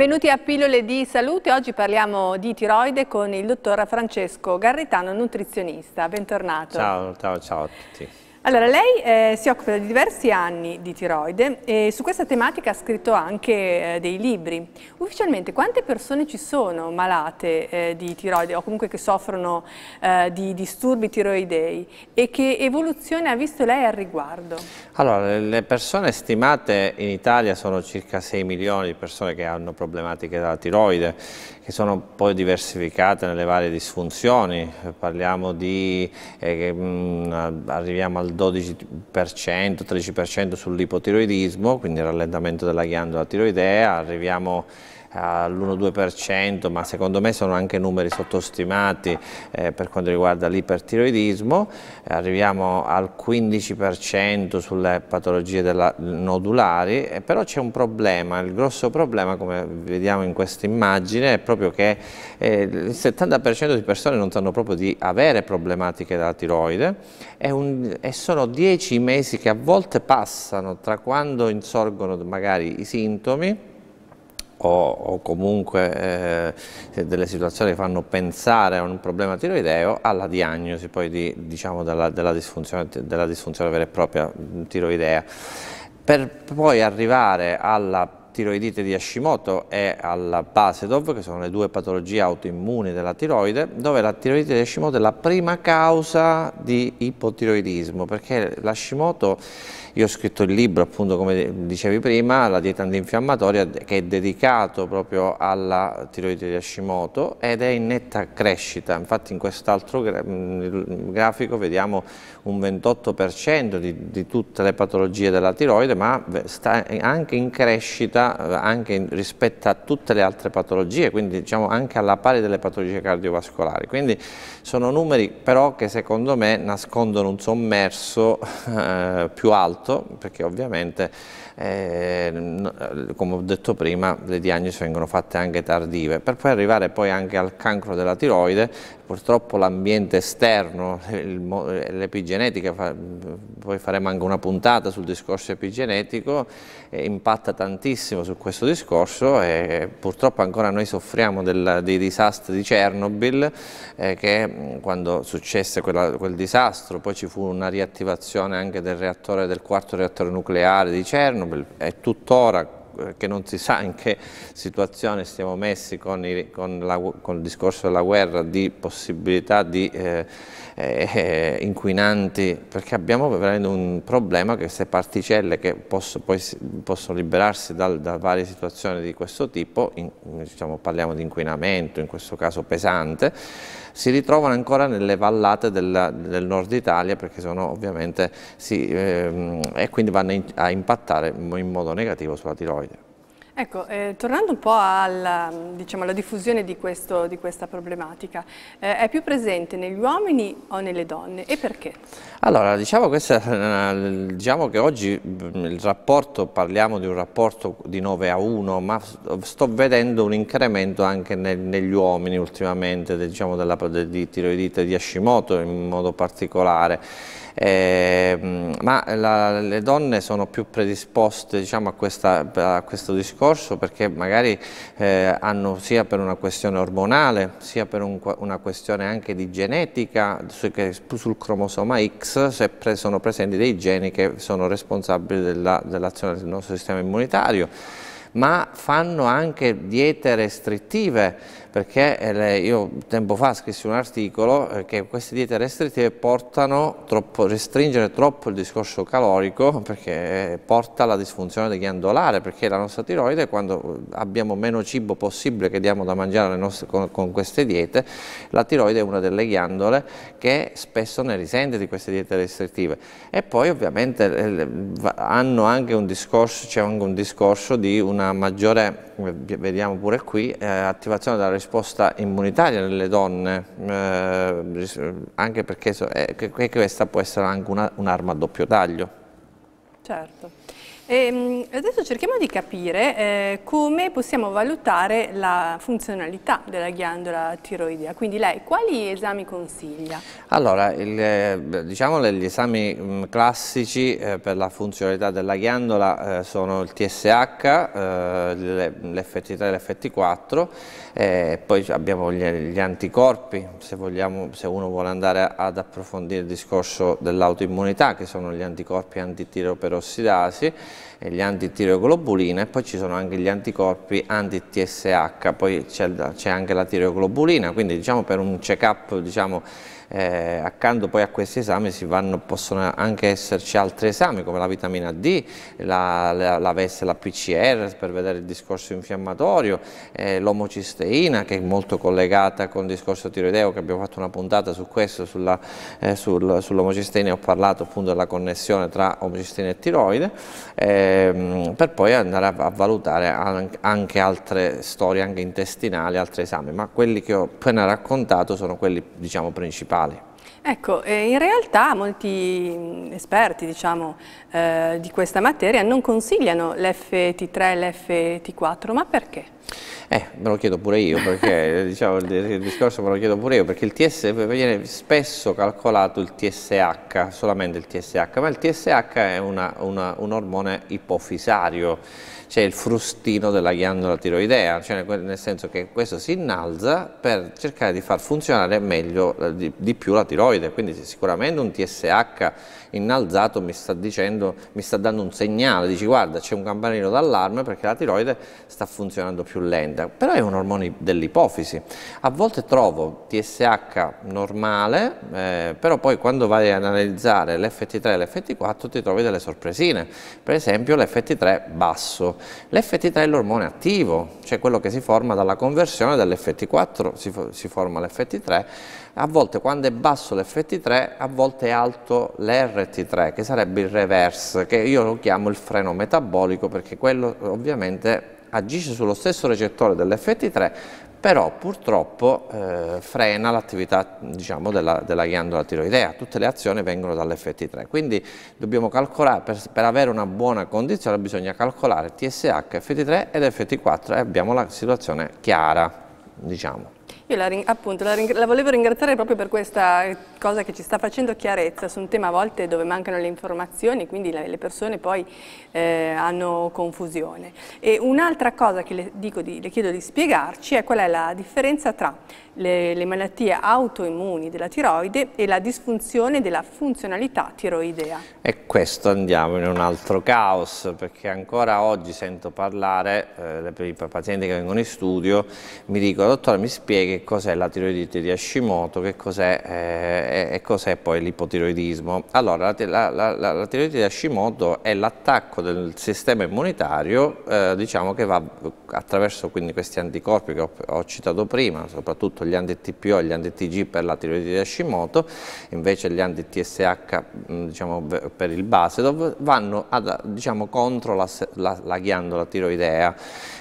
Benvenuti a Pillole di Salute, oggi parliamo di tiroide con il dottor Francesco Garritano, nutrizionista. Bentornato. Ciao, ciao, ciao a tutti. Allora, lei eh, si occupa da diversi anni di tiroide e su questa tematica ha scritto anche eh, dei libri. Ufficialmente quante persone ci sono malate eh, di tiroide o comunque che soffrono eh, di disturbi tiroidei e che evoluzione ha visto lei al riguardo? Allora, le persone stimate in Italia sono circa 6 milioni di persone che hanno problematiche della tiroide che sono poi diversificate nelle varie disfunzioni, parliamo di, eh, mh, mm, arriviamo al 12%, 13% sull'ipotiroidismo, quindi rallentamento della ghiandola tiroidea, arriviamo all'1-2%, ma secondo me sono anche numeri sottostimati eh, per quanto riguarda l'ipertiroidismo, arriviamo al 15% sulle patologie della, nodulari, eh, però c'è un problema, il grosso problema come vediamo in questa immagine è proprio che eh, il 70% di persone non sanno proprio di avere problematiche della tiroide e, un, e sono 10 mesi che a volte passano tra quando insorgono magari i sintomi o, o comunque eh, delle situazioni che fanno pensare a un problema tiroideo alla diagnosi poi di, diciamo, della, della, disfunzione, della disfunzione vera e propria mm, tiroidea. Per poi arrivare alla tiroidite di Hashimoto e alla Basedov, che sono le due patologie autoimmuni della tiroide, dove la tiroidite di Hashimoto è la prima causa di ipotiroidismo, perché l'Hashimoto io ho scritto il libro, appunto, come dicevi prima, La dieta antinfiammatoria, che è dedicato proprio alla tiroide di Hashimoto ed è in netta crescita. Infatti in quest'altro grafico vediamo un 28% di, di, tutte le patologie della tiroide, ma sta anche in crescita anche in, rispetto a tutte le altre patologie, quindi diciamo anche alla pari delle patologie cardiovascolari. Quindi sono numeri però che secondo me nascondono un sommerso eh, più alto fatto, perché ovviamente, eh, eh, come ho detto prima, le diagnosi vengono fatte anche tardive, per poi arrivare poi anche al cancro della tiroide purtroppo l'ambiente esterno, l'epigenetica, poi faremo anche una puntata sul discorso epigenetico, impatta tantissimo su questo discorso e purtroppo ancora noi soffriamo del, dei disastri di Chernobyl eh, che mm, quando successe quella, quel disastro poi ci fu una riattivazione anche del, reattore, del quarto reattore nucleare di Chernobyl e tuttora eh, che non si sa in che situazione siamo messi con, i, con, la, con il discorso della guerra, di possibilità di eh, eh, inquinanti, perché abbiamo veramente un problema che queste particelle che posso, poi, possono liberarsi dal, da varie situazioni di questo tipo, in, diciamo, parliamo di inquinamento, in questo caso pesante, si ritrovano ancora nelle vallate del, del nord Italia perché sono ovviamente si, eh, e quindi vanno in, a impattare in modo negativo sulla tiroide. Ecco, eh, tornando un po' alla, diciamo, alla diffusione di, questo, di, questa problematica, eh, è più presente negli uomini o nelle donne e perché? Allora, diciamo, questa, diciamo, che oggi mm, il rapporto, parliamo di un rapporto di 9 a 1, ma sto vedendo un incremento anche nel, negli uomini ultimamente, diciamo, della, di tiroidite di Hashimoto in modo particolare. Eh, Ehm, ma la, le donne sono più predisposte diciamo, a, questa, a, questo discorso perché magari eh, hanno sia per una questione ormonale, sia per un, una questione anche di genetica, su, che, sul cromosoma X pre, sono presenti dei geni che sono responsabili dell'azione dell del nostro sistema immunitario ma fanno anche diete restrittive, perché eh, io tempo fa scrissi un articolo eh, che queste diete restrittive portano troppo, restringere troppo il discorso calorico, perché eh, porta alla disfunzione ghiandolare, perché la nostra tiroide quando abbiamo meno cibo possibile che diamo da mangiare nostre, con, con queste diete, la tiroide è una delle ghiandole che spesso ne risente di queste diete restrittive. E poi ovviamente hanno anche un discorso, c'è anche un discorso di una una maggiore, eh, vediamo pure qui, eh, attivazione della risposta immunitaria nelle donne, eh, anche perché so, eh, questa può essere anche un'arma una a doppio taglio. Certo. E ehm, adesso cerchiamo di capire eh, come possiamo valutare la funzionalità della ghiandola tiroidea, quindi lei quali esami consiglia? Allora, il, eh, diciamo gli esami mm, classici eh, per la funzionalità della ghiandola eh, sono il TSH, l'FT3 e l'FT4 eh, poi abbiamo gli, gli anticorpi, se, vogliamo, se, uno vuole andare ad approfondire il discorso dell'autoimmunità, che sono gli anticorpi antitiroperossidasi, gli antitiroglobulina e poi ci sono anche gli anticorpi anti-TSH, poi c'è anche la tiroglobulina, quindi diciamo per un check-up diciamo, eh, accanto poi a questi esami vanno, possono anche esserci altri esami come la vitamina D, la, la, la VES, la PCR per vedere il discorso infiammatorio, eh, l'omocisteina che è molto collegata con il discorso tiroideo che abbiamo fatto una puntata su questo, sulla, eh, sul, sull'omocisteina ho parlato appunto della connessione tra omocisteina e tiroide, eh, ehm, per poi andare a, a valutare anche altre storie, anche intestinali, altri esami, ma quelli che ho appena raccontato sono quelli diciamo principali. Ecco, eh, in realtà molti mm, esperti diciamo, eh, di questa materia non consigliano l'FT3 e l'FT4, ma perché? Eh, me lo chiedo pure io, perché diciamo, il, discorso me lo chiedo pure io, perché il TS viene spesso calcolato il TSH, solamente il TSH, ma il TSH è una, una, un ormone ipofisario, cioè il frustino della ghiandola tiroidea, cioè nel senso che questo si innalza per cercare di far funzionare meglio, eh, di, di più la tiroide, quindi sicuramente un TSH innalzato mi sta dicendo, mi sta dando un segnale, dici guarda c'è un campanello d'allarme perché la tiroide sta funzionando più più lenta, però è un ormone dell'ipofisi. A volte trovo TSH normale, eh, però poi quando vai ad analizzare l'FT3 e l'FT4 ti trovi delle sorpresine, per esempio l'FT3 basso. L'FT3 è l'ormone attivo, cioè quello che si forma dalla conversione dell'FT4, si, fo si forma l'FT3, a volte quando è basso l'FT3, a volte è alto l'RT3, che sarebbe il reverse, che io lo chiamo il freno metabolico perché quello ovviamente agisce sullo stesso recettore dell'FT3, però purtroppo eh, frena l'attività diciamo, della, della, ghiandola tiroidea, tutte le azioni vengono dall'FT3, quindi dobbiamo calcolare, per, per, avere una buona condizione bisogna calcolare TSH, FT3 ed FT4 e abbiamo la situazione chiara. Diciamo. Io la, appunto, la, la, volevo ringraziare proprio per questa eh, cosa che ci sta facendo chiarezza su un tema a volte dove mancano le informazioni, quindi le, le persone poi eh, hanno confusione. E un'altra cosa che le, dico di, le chiedo di spiegarci è qual è la differenza tra le, le malattie autoimmuni della tiroide e la disfunzione della funzionalità tiroidea. E questo andiamo in un altro caos, perché ancora oggi sento parlare, eh, i pazienti che vengono in studio mi dicono, dottore mi spieghi cos'è la tiroidite di Hashimoto, che cos'è eh, e cos'è poi l'ipotiroidismo. Allora, la, la, la, la, tiroidite di Hashimoto è l'attacco del sistema immunitario, eh, diciamo che va attraverso quindi questi anticorpi che ho, ho citato prima, soprattutto gli gli anti-TPO e gli anti-TG per la tiroide di Hashimoto, invece gli anti-TSH mm, diciamo, per il Basedov, vanno ad, diciamo, contro la, la, la ghiandola tiroidea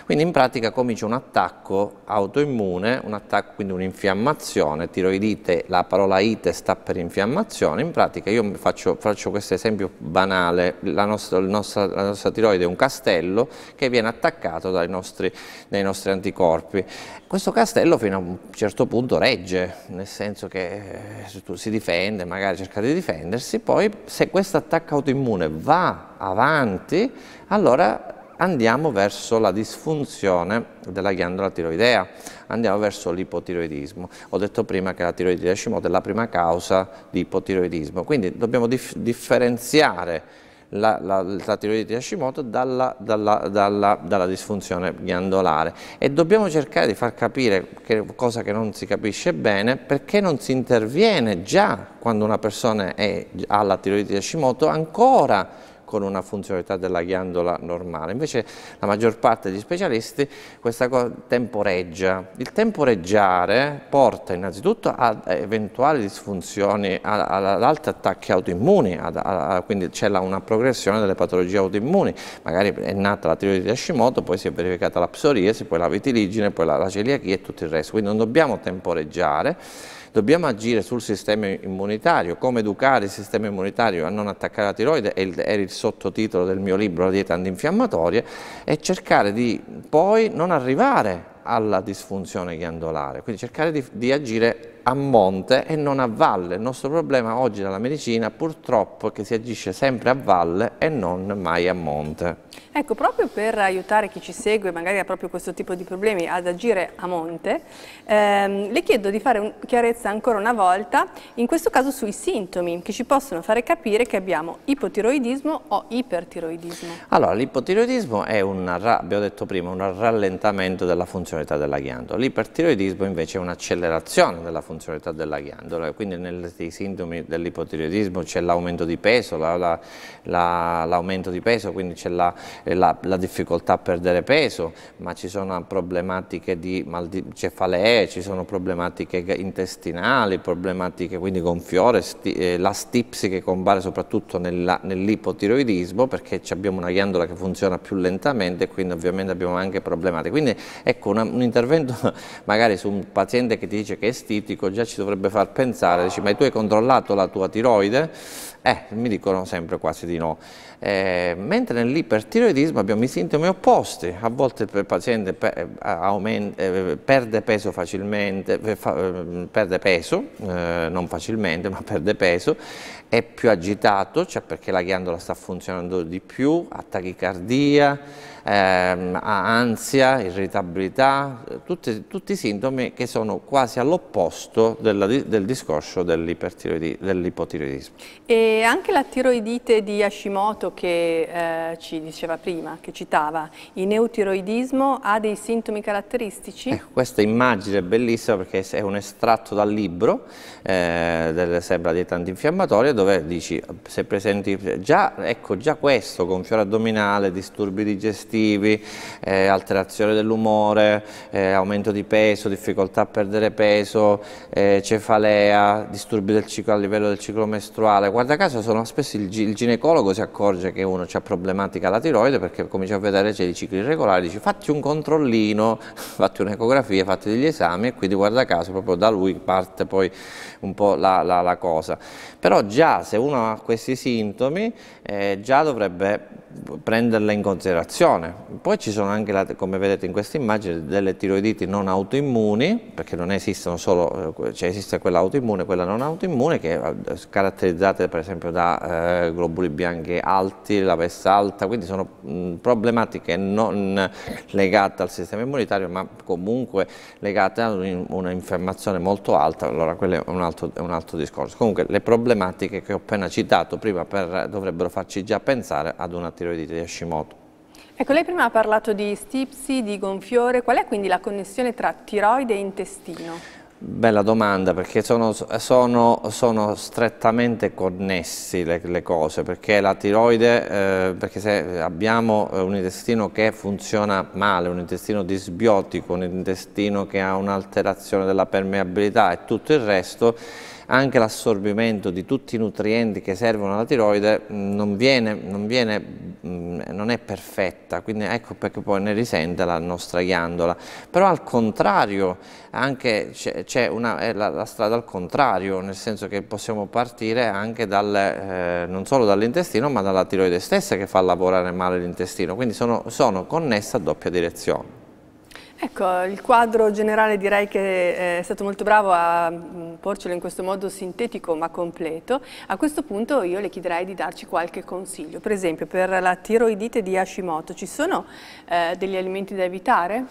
quindi in pratica comincia un attacco autoimmune, un attacco, quindi un'infiammazione, tiroidite, la parola ite sta per infiammazione, in pratica io faccio, faccio questo esempio banale, la nostra, nostra, la nostra, tiroide è un castello che viene attaccato dai nostri, dai nostri anticorpi. Questo castello fino a un certo punto regge, nel senso che eh, si difende, magari cerca di difendersi, poi se questo attacco autoimmune va avanti, allora andiamo verso la disfunzione della ghiandola tiroidea, andiamo verso l'ipotiroidismo. Ho detto prima che la tiroide Hashimoto è la prima causa di ipotiroidismo, quindi dobbiamo dif differenziare la, la, la, tiroidite di Hashimoto dalla, dalla, dalla, dalla, disfunzione ghiandolare e dobbiamo cercare di far capire che, cosa che non si capisce bene perché non si interviene già quando una persona è, ha la tiroidite di Hashimoto ancora con una funzionalità della ghiandola normale. Invece la maggior parte degli specialisti questa cosa temporeggia. Il temporeggiare porta innanzitutto a eventuali disfunzioni, ad altri attacchi autoimmuni, ad, a, quindi c'è una progressione delle patologie autoimmuni, magari è nata la tiroide di Hashimoto, poi si è verificata la psoriasi, poi la vitiligine, poi la, la celiachia e tutto il resto, quindi non dobbiamo temporeggiare Dobbiamo agire sul sistema immunitario, come educare il sistema immunitario a non attaccare la tiroide, era il, il sottotitolo del mio libro La dieta antinfiammatoria, e cercare di poi non arrivare alla disfunzione ghiandolare, quindi cercare di, di agire a monte e non a valle. Il nostro problema oggi nella medicina purtroppo è che si agisce sempre a valle e non mai a monte. Ecco, proprio per aiutare chi ci segue, magari ha proprio questo tipo di problemi, ad agire a monte, ehm, le chiedo di fare un chiarezza ancora una volta, in questo caso sui sintomi che ci possono fare capire che abbiamo ipotiroidismo o ipertiroidismo. Allora, l'ipotiroidismo è un, abbiamo detto prima, un rallentamento della funzionalità della ghiandola. L'ipertiroidismo invece è un'accelerazione della funzionalità funzionalità della ghiandola, quindi nei sintomi dell'ipotiroidismo c'è l'aumento di peso, l'aumento la, la, di peso, quindi c'è eh, la, la, difficoltà a perdere peso, ma ci sono problematiche di, di cefalee, ci sono problematiche intestinali, problematiche quindi con fiore, eh, sti, eh, la stipsi che compare soprattutto nell'ipotiroidismo nell perché abbiamo una ghiandola che funziona più lentamente e quindi ovviamente abbiamo anche problematiche. Quindi ecco una, un intervento magari su un paziente che ti dice che è stitico già ci dovrebbe far pensare, dici ma tu hai controllato la tua tiroide? Eh, mi dicono sempre quasi di no. Eh, mentre nell'ipertiroidismo abbiamo i sintomi opposti, a volte il paziente per, eh, aumenta, eh, perde peso facilmente, eh, fa, eh, perde peso, eh, non facilmente ma perde peso, è più agitato, cioè perché la ghiandola sta funzionando di più, ha tachicardia, ehm, ha ansia, irritabilità, tutti, tutti, sintomi che sono quasi all'opposto del discorso dell'ipotiroidismo. e anche la tiroidite di Hashimoto che eh, ci diceva prima, che citava, il neutiroidismo ha dei sintomi caratteristici? Eh, questa immagine è bellissima perché è un estratto dal libro eh, della Sembra tanti infiammatori, dove dici, se presenti già, ecco, già questo, gonfiore addominale, disturbi digestivi, eh, alterazione dell'umore, eh, aumento di peso, difficoltà a perdere peso, eh, cefalea, disturbi del ciclo, a livello del ciclo mestruale. Guarda caso sono spesso il, il ginecologo si accorge che uno ha problematica alla tiroide perché comincia a vedere c'è i cicli irregolari, dice fatti un controllino, fatti un'ecografia, fatti degli esami e quindi guarda caso proprio da lui parte poi un po' la, la, la cosa. Però già se uno ha questi sintomi eh, già dovrebbe prenderla in considerazione. Poi ci sono anche, la, come vedete in questa immagine, delle tiroiditi non autoimmuni, perché non esistono solo, eh, cioè esiste quella autoimmune e quella non autoimmune, che è eh, caratterizzate per esempio da eh, globuli bianchi alti, la vessa alta, quindi sono mh, mm, problematiche non legate al sistema immunitario, ma comunque legate a un'infiammazione molto alta, allora quello è un altro, un altro discorso. Comunque le problematiche che ho appena citato prima per, dovrebbero farci già pensare ad una anteriore di Hashimoto. Ecco, lei prima ha parlato di stipsi, di gonfiore, qual è quindi la connessione tra tiroide e intestino? Bella domanda perché sono, sono, sono strettamente connessi le, le, cose perché la tiroide, eh, perché se abbiamo un intestino che funziona male, un intestino disbiotico, un intestino che ha un'alterazione della permeabilità e tutto il resto anche l'assorbimento di tutti i nutrienti che servono alla tiroide mm, non, viene, non, viene, mm, non è perfetta, quindi ecco perché poi ne risente la nostra ghiandola. Però al contrario, anche c'è una, la, la, strada al contrario, nel senso che possiamo partire anche dal, eh, non solo dall'intestino ma dalla tiroide stessa che fa lavorare male l'intestino, quindi sono, sono connesse a doppia direzione. Ecco, il quadro generale direi che eh, è stato molto bravo a mm, porcelo in questo modo sintetico ma completo. A questo punto io le chiederei di darci qualche consiglio. Per esempio, per la tiroidite di Hashimoto ci sono eh, degli alimenti da evitare?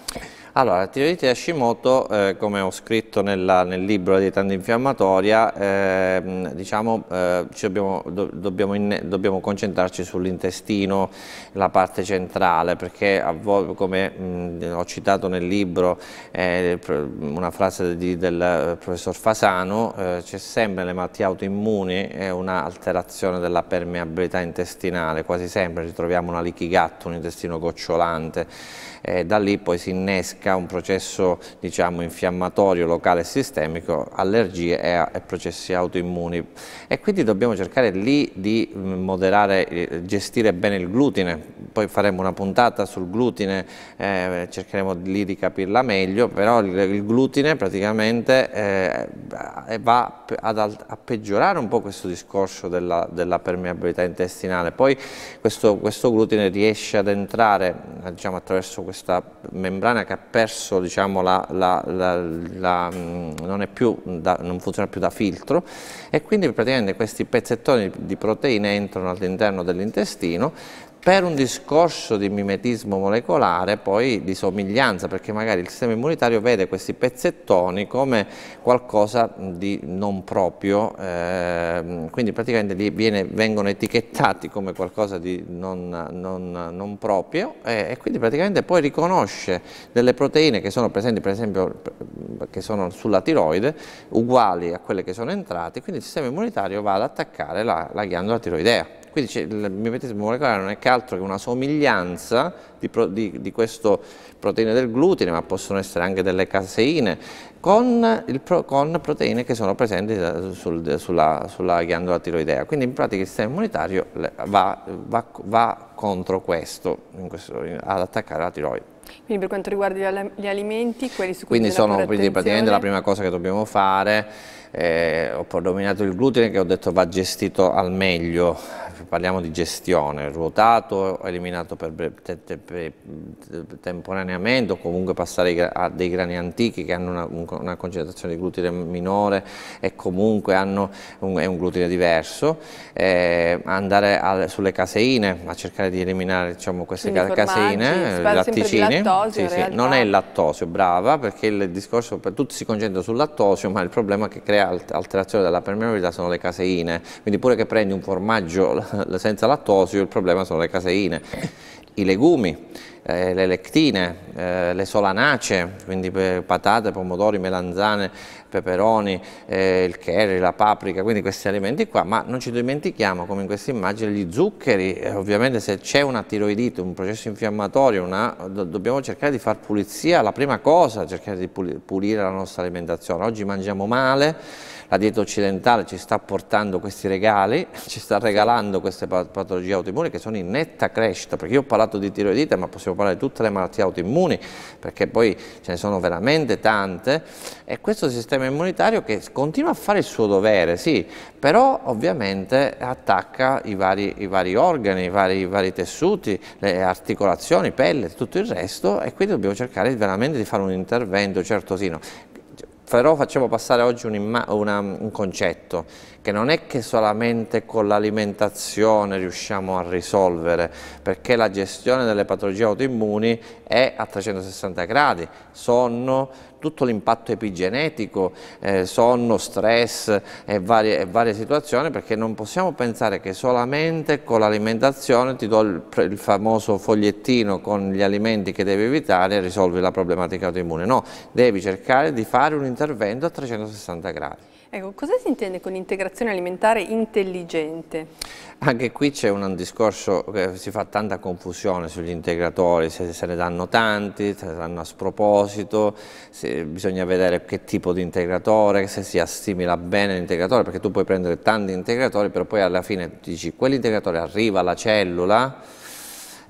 Allora, la tiroidite di Hashimoto, eh, come ho scritto nella, nel libro La dieta antinfiammatoria, eh, mm, diciamo, eh, dobbiamo, do, dobbiamo, in, dobbiamo, concentrarci sull'intestino, la parte centrale, perché a voi, come mh, mm, ho citato nel nel libro, eh, una frase di, del eh, professor Fasano, eh, c'è sempre nelle malattie autoimmuni un'alterazione della permeabilità intestinale, quasi sempre ritroviamo una lichigatta, un intestino gocciolante, eh, da lì poi si innesca un processo diciamo, infiammatorio locale e sistemico, allergie e, e processi autoimmuni e quindi dobbiamo cercare lì di mm, moderare, eh, gestire bene il glutine, poi faremo una puntata sul glutine, eh, cercheremo lì di capirla meglio, però il, il glutine praticamente eh, va ad, a peggiorare un po' questo discorso della, della permeabilità intestinale, poi questo, questo glutine riesce ad entrare diciamo, attraverso questa membrana che ha perso, diciamo, la, la, la, mm, non, da, non, funziona più da filtro e quindi praticamente questi pezzettoni di proteine entrano all'interno dell'intestino, per un discorso di mimetismo molecolare, poi di somiglianza, perché magari il sistema immunitario vede questi pezzettoni come qualcosa di non proprio, eh, quindi praticamente lì viene, vengono etichettati come qualcosa di non, non, non proprio eh, e quindi praticamente poi riconosce delle proteine che sono presenti, per esempio, che sono sulla tiroide, uguali a quelle che sono entrate, quindi il sistema immunitario va ad attaccare la, la ghiandola tiroidea. Quindi il mimetismo molecolare non è che altro che una somiglianza di, pro, di, di questo proteine del glutine, ma possono essere anche delle caseine, con, il, con proteine che sono presenti eh, sul, sulla, sulla, ghiandola tiroidea. Quindi in pratica il sistema immunitario va, va, va contro questo, questo, ad attaccare la tiroide. Quindi per quanto riguarda gli alimenti, quelli su cui Quindi sono praticamente la prima cosa che dobbiamo fare eh, ho predominato il glutine che ho detto va gestito al meglio, parliamo di gestione, ruotato, eliminato per, te, te, per temporaneamente o comunque passare a dei grani antichi che hanno una, una concentrazione di glutine minore e comunque hanno un, è un glutine diverso, eh, andare a, sulle caseine, a cercare di eliminare diciamo, queste Quindi caseine, i eh, latticini, sì, sì. non è il lattosio, brava, perché il discorso per tutti si concentra sul lattosio ma il problema che crea altre alterazioni della permeabilità sono le caseine, quindi pure che prendi un formaggio senza lattosio il problema sono le caseine. I legumi, eh, le lectine, eh, le solanacee, quindi eh, patate, pomodori, melanzane, peperoni, eh, il curry, la paprika, quindi questi alimenti qua, ma non ci dimentichiamo come in questa immagine gli zuccheri, eh, ovviamente se c'è una tiroidite, un processo infiammatorio, una, do, dobbiamo cercare di far pulizia, la prima cosa cercare di pulire la nostra alimentazione, oggi mangiamo male, la dieta occidentale ci sta portando questi regali, ci sta regalando queste patologie autoimmuni che sono in netta crescita, perché io ho parlato di tiroidite ma possiamo parlare di tutte le malattie autoimmuni, perché poi ce ne sono veramente tante, e questo sistema immunitario che continua a fare il suo dovere, sì, però ovviamente attacca i vari, i vari organi, i vari, i vari tessuti, le articolazioni, pelle, tutto il resto, e quindi dobbiamo cercare veramente di fare un intervento certosino però facciamo passare oggi un, una, un concetto che non è che solamente con l'alimentazione riusciamo a risolvere, perché la gestione delle patologie autoimmuni è a 360 gradi, sonno, tutto l'impatto epigenetico, eh, sonno, stress e varie, e varie, situazioni perché non possiamo pensare che solamente con l'alimentazione ti do il, il, famoso fogliettino con gli alimenti che devi evitare e risolvi la problematica autoimmune, no, devi cercare di fare un intervento a 360 gradi. Ecco, cosa si intende con integrazione alimentare intelligente? Anche qui c'è un discorso, che si fa tanta confusione sugli integratori, se, se ne danno tanti, se ne danno a sproposito, se, eh, bisogna vedere che tipo di integratore, se si assimila bene l'integratore, perché tu puoi prendere tanti integratori, però poi alla fine dici quell'integratore arriva alla cellula,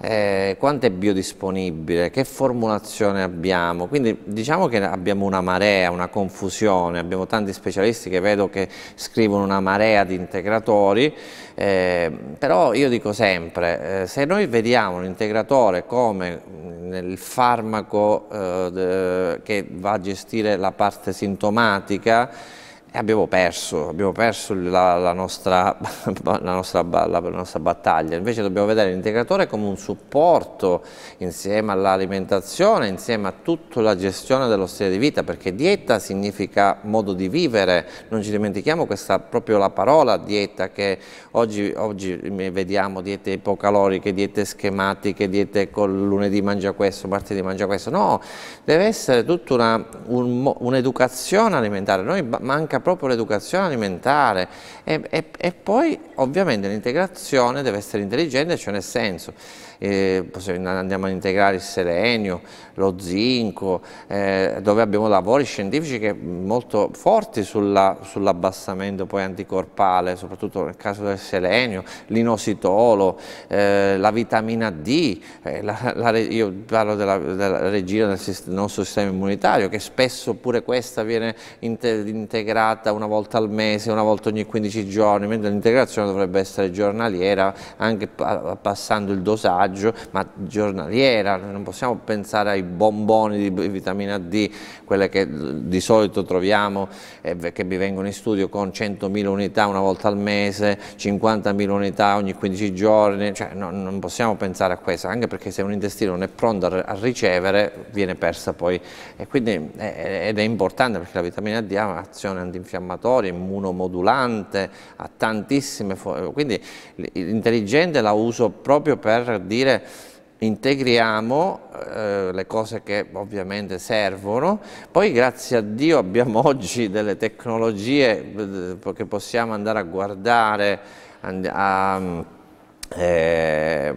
eh, quanto è biodisponibile, che formulazione abbiamo. Quindi diciamo che abbiamo una marea, una confusione, abbiamo tanti specialisti che vedo che scrivono una marea di integratori, eh, però io dico sempre, eh, se noi vediamo un integratore come il mm, farmaco eh, che va a gestire la parte sintomatica, abbiamo perso, abbiamo perso la, la, nostra, la, nostra, la, nostra, battaglia, invece dobbiamo vedere l'integratore come un supporto insieme all'alimentazione, insieme a tutta la gestione dello stile di vita, perché dieta significa modo di vivere, non ci dimentichiamo questa, proprio la parola dieta che oggi, oggi vediamo diete ipocaloriche, diete schematiche, diete col lunedì mangia questo, martedì mangia questo, no, deve essere tutta un'educazione un, alimentare, noi manca proprio proprio l'educazione alimentare e, e, e poi ovviamente l'integrazione deve essere intelligente, cioè nel senso eh, andiamo a integrare il selenio, lo zinco, eh, dove abbiamo lavori scientifici che molto forti sull'abbassamento poi anticorpale, soprattutto nel caso del selenio, l'inositolo, eh, la vitamina D, eh, la, la, io parlo della, della regina del, del nostro sistema immunitario, che spesso pure questa viene integrata una volta al mese, una volta ogni 15 giorni, mentre l'integrazione dovrebbe essere giornaliera, anche passando il dosaggio viaggio, ma giornaliera, non possiamo pensare ai bomboni di vitamina D, quelle che di solito troviamo e eh, che vi vengono in studio con 100.000 unità una volta al mese, 50.000 unità ogni 15 giorni, cioè, no, non possiamo pensare a questo, anche perché se un intestino non è pronto a, a ricevere viene persa poi e quindi, eh, eh, ed è importante perché la vitamina D ha un'azione antinfiammatoria, immunomodulante, ha tantissime, quindi l'intelligente la uso proprio per dire dire integriamo eh, le cose che ovviamente servono, poi grazie a Dio abbiamo oggi delle tecnologie eh, che possiamo andare a guardare, and a eh,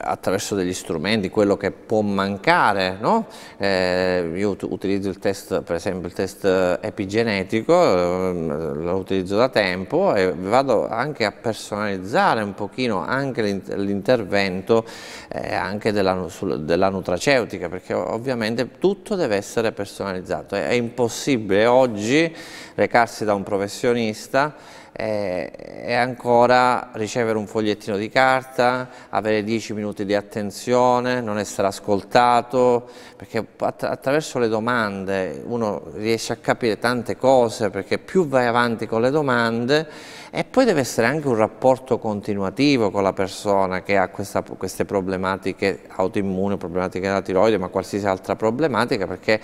attraverso degli strumenti, quello che può mancare. No? Eh, io utilizzo il test, per esempio il test epigenetico, ehm, lo utilizzo da tempo e vado anche a personalizzare un pochino anche l'intervento eh, anche della, della, nutraceutica, perché ovviamente tutto deve essere personalizzato. È, è impossibile oggi recarsi da un professionista è ancora ricevere un fogliettino di carta, avere 10 minuti di attenzione, non essere ascoltato, perché attra attraverso le domande uno riesce a capire tante cose, perché più vai avanti con le domande, e poi deve essere anche un rapporto continuativo con la persona che ha questa, queste problematiche autoimmune, problematiche della tiroide, ma qualsiasi altra problematica, perché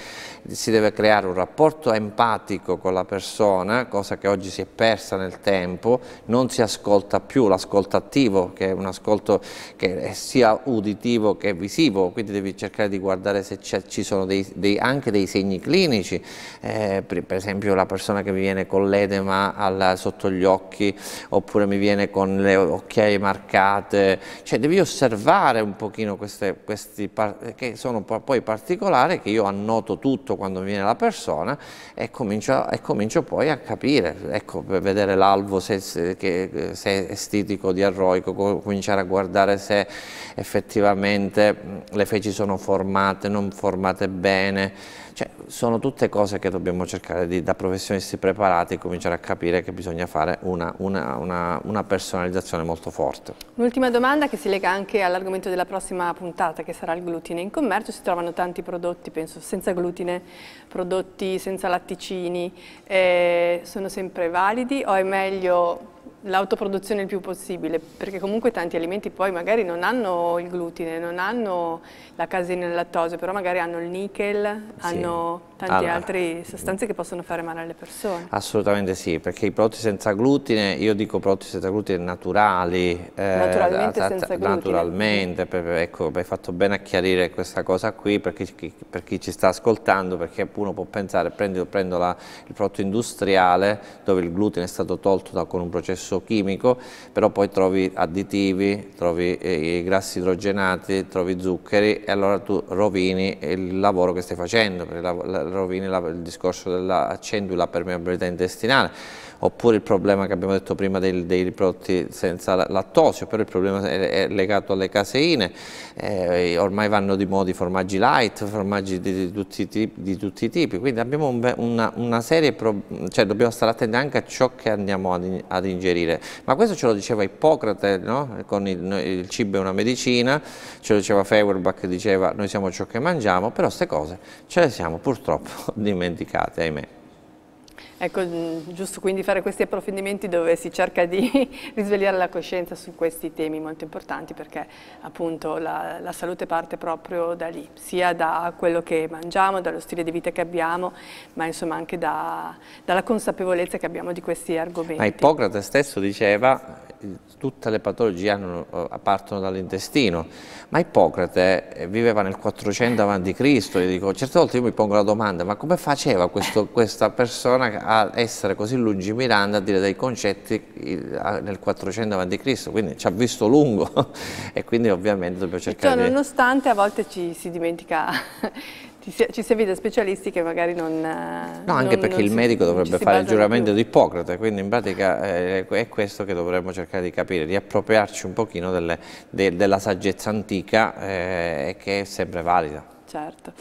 si deve creare un rapporto empatico con la persona, cosa che oggi si è persa nel tempo, non si ascolta più l'ascolto attivo, che è un ascolto che è sia uditivo che visivo, quindi devi cercare di guardare se ci sono dei, dei, anche dei segni clinici, eh, per, esempio la persona che viene con l'edema sotto gli occhi, occhi, oppure mi viene con le occhiaie marcate, cioè devi osservare un pochino queste, questi che sono poi particolari, che io annoto tutto quando viene la persona e comincio, e comincio poi a capire, ecco, per vedere l'alvo se, se, che, se è estetico, diarroico, cominciare a guardare se effettivamente le feci sono formate, non formate bene, cioè, sono tutte cose che dobbiamo cercare di, da professionisti preparati cominciare a capire che bisogna fare una una, una, una, una personalizzazione molto forte. Un'ultima domanda che si lega anche all'argomento della prossima puntata che sarà il glutine. In commercio si trovano tanti prodotti, penso, senza glutine, prodotti senza latticini, eh, sono sempre validi o è meglio l'autoproduzione il più possibile, perché comunque tanti alimenti poi magari non hanno il glutine, non hanno la caseina e il lattosio, però magari hanno il nickel, sì. hanno tante allora, altre sostanze che possono fare male alle persone. Assolutamente sì, perché i prodotti senza glutine, io dico prodotti senza glutine naturali. Eh, naturalmente eh, senza glutine. Naturalmente, per, ecco, hai fatto bene a chiarire questa cosa qui per chi, per chi ci sta ascoltando, perché uno può pensare, prendo, prendo la, il prodotto industriale dove il glutine è stato tolto da, con un processo chimico, però poi trovi additivi, trovi eh, i grassi idrogenati, trovi zuccheri e allora tu rovini il lavoro che stai facendo, perché la, la, rovini la, il discorso della cendula permeabilità intestinale oppure il problema che abbiamo detto prima dei, dei prodotti senza lattosio, però il problema è, è legato alle caseine, eh, ormai vanno di moda i formaggi light, formaggi di, di, tutti, tipi, di tutti, i tipi, quindi abbiamo un, una, una, serie, cioè dobbiamo stare attenti anche a ciò che andiamo ad, ad ingerire, ma questo ce lo diceva Ippocrate, no? con il, il, cibo è una medicina, ce lo diceva Feuerbach, diceva noi siamo ciò che mangiamo, però queste cose ce le siamo purtroppo dimenticate, ahimè. Ecco, mm, giusto quindi fare questi approfondimenti dove si cerca di risvegliare la coscienza su questi temi molto importanti perché appunto la, la salute parte proprio da lì, sia da quello che mangiamo, dallo stile di vita che abbiamo, ma insomma anche da, dalla consapevolezza che abbiamo di questi argomenti. Ma Ippocrate stesso diceva tutte le patologie hanno, eh, partono dall'intestino, ma Ippocrate eh, viveva nel 400 a.C. e dico, certe volte io mi pongo la domanda, ma come faceva questo, questa persona a essere così lungimirante a dire dei concetti nel 400 a.C., quindi ci ha visto lungo e quindi ovviamente dobbiamo cercare cioè, Nonostante a volte ci si dimentica ci si, servite specialisti che magari non... Eh, no, anche non, perché non il medico dovrebbe fare il giuramento di Ippocrate, quindi in pratica eh, è questo che dovremmo cercare di capire, di appropriarci un pochino delle, de, della saggezza antica eh, che è sempre valida. Certo.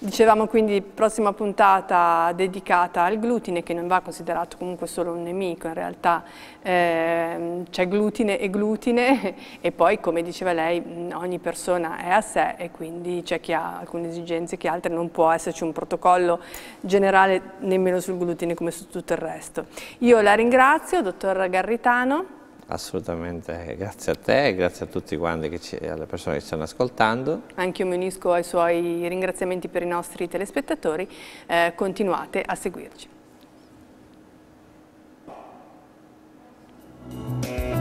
Dicevamo quindi prossima puntata dedicata al glutine che non va considerato comunque solo un nemico, in realtà eh, c'è glutine e glutine e poi come diceva lei ogni persona è a sé e quindi c'è chi ha alcune esigenze che altre non può esserci un protocollo generale nemmeno sul glutine come su tutto il resto. Io la ringrazio, dottor Garritano. Assolutamente, eh, grazie a te e grazie a tutti quanti, e alle persone che ci stanno ascoltando. Anche io mi unisco ai suoi ringraziamenti per i nostri telespettatori, eh, continuate a seguirci.